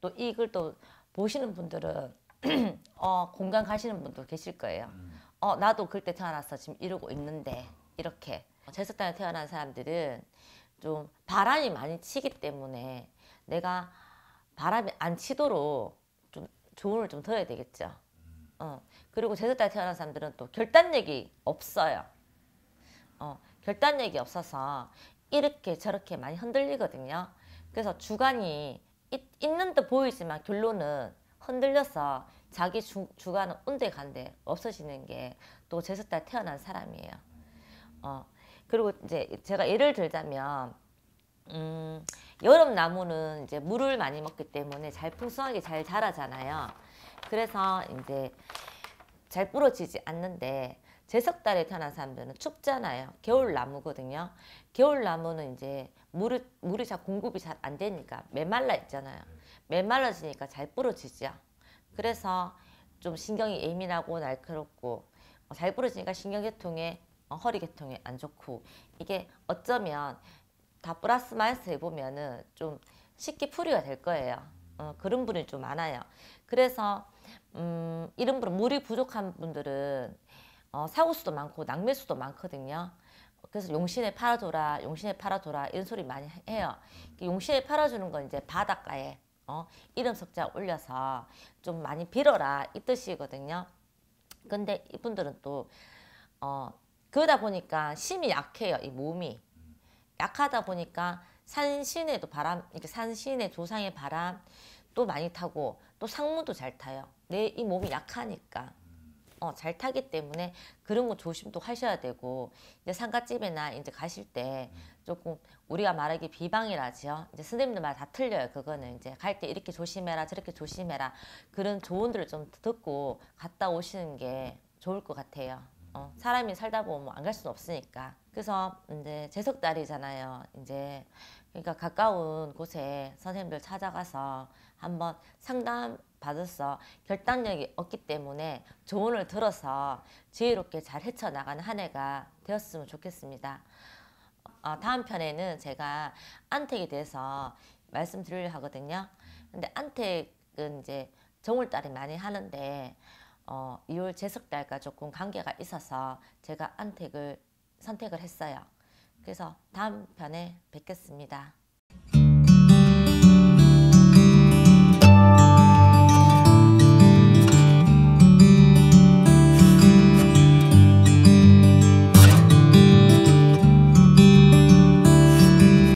또이걸또 보시는 분들은 어, 공감 가시는 분도 계실 거예요. 음. 어, 나도 그때 태어나서 지금 이러고 있는데 이렇게 어, 제석단에 태어난 사람들은 좀 바람이 많이 치기 때문에 내가 바람이 안 치도록 좀 조언을 좀 들어야 되겠죠. 음. 어. 그리고 제석단에 태어난 사람들은 또 결단력이 없어요. 어, 결단력이 없어서 이렇게 저렇게 많이 흔들리거든요. 그래서 주관이 있는 듯 보이지만 결론은 흔들려서 자기 주, 주관은 언제 간데 없어지는 게 또 제습달 태어난 사람이에요. 어 그리고 이제 제가 예를 들자면 음, 여름 나무는 이제 물을 많이 먹기 때문에 잘 풍성하게 잘 자라잖아요. 그래서 이제 잘 부러지지 않는데 제석달에 태어난 사람들은 춥잖아요. 겨울나무거든요. 겨울나무는 이제 물을, 물이 잘 공급이 잘 안 되니까 메말라 있잖아요. 메말라지니까 잘 부러지죠. 그래서 좀 신경이 예민하고 날카롭고 어, 잘 부러지니까 신경계통에 어, 허리계통에 안 좋고 이게 어쩌면 다 플러스 마이너스 해보면은 좀 쉽게 풀이가 될 거예요. 어, 그런 분이 좀 많아요. 그래서 음, 이런 분 물이 부족한 분들은 어, 사고수도 많고 낭매수도 많거든요. 그래서 용신에 팔아줘라, 용신에 팔아줘라 이런 소리 많이 해요. 그 용신에 팔아주는 건 이제 바닷가에 어, 이름 석자 올려서 좀 많이 빌어라 이 뜻이거든요. 근데 이분들은 또 어, 그러다 보니까 심이 약해요. 이 몸이 약하다 보니까 산신에도 바람, 이렇게 산신의 조상의 바람 또 많이 타고 또 상무도 잘 타요. 내 이 몸이 약하니까. 어, 잘 타기 때문에 그런 거 조심도 하셔야 되고 이제 상가집이나 이제 가실 때 음. 조금 우리가 말하기 비방이라지요. 이제 선생님들 말 다 틀려요. 그거는 이제 갈 때 이렇게 조심해라 저렇게 조심해라 그런 조언들을 좀 듣고 갔다 오시는 게 좋을 것 같아요. 어, 사람이 살다 보면 뭐 안갈 수는 없으니까. 그래서 이제 제석달이잖아요. 이제 그러니까 가까운 곳에 선생님들 찾아가서 한번 상담 받아서 결단력이 없기 때문에 조언을 들어서 지혜롭게 잘 헤쳐나가는 한 해가 되었으면 좋겠습니다. 어, 다음 편에는 제가 안택에 대해서 말씀드리려 하거든요. 근데 안택은 이제 정월달에 많이 하는데 어, 이월 제석달과 조금 관계가 있어서 제가 안택을 선택을 했어요. 그래서 다음 편에 뵙겠습니다.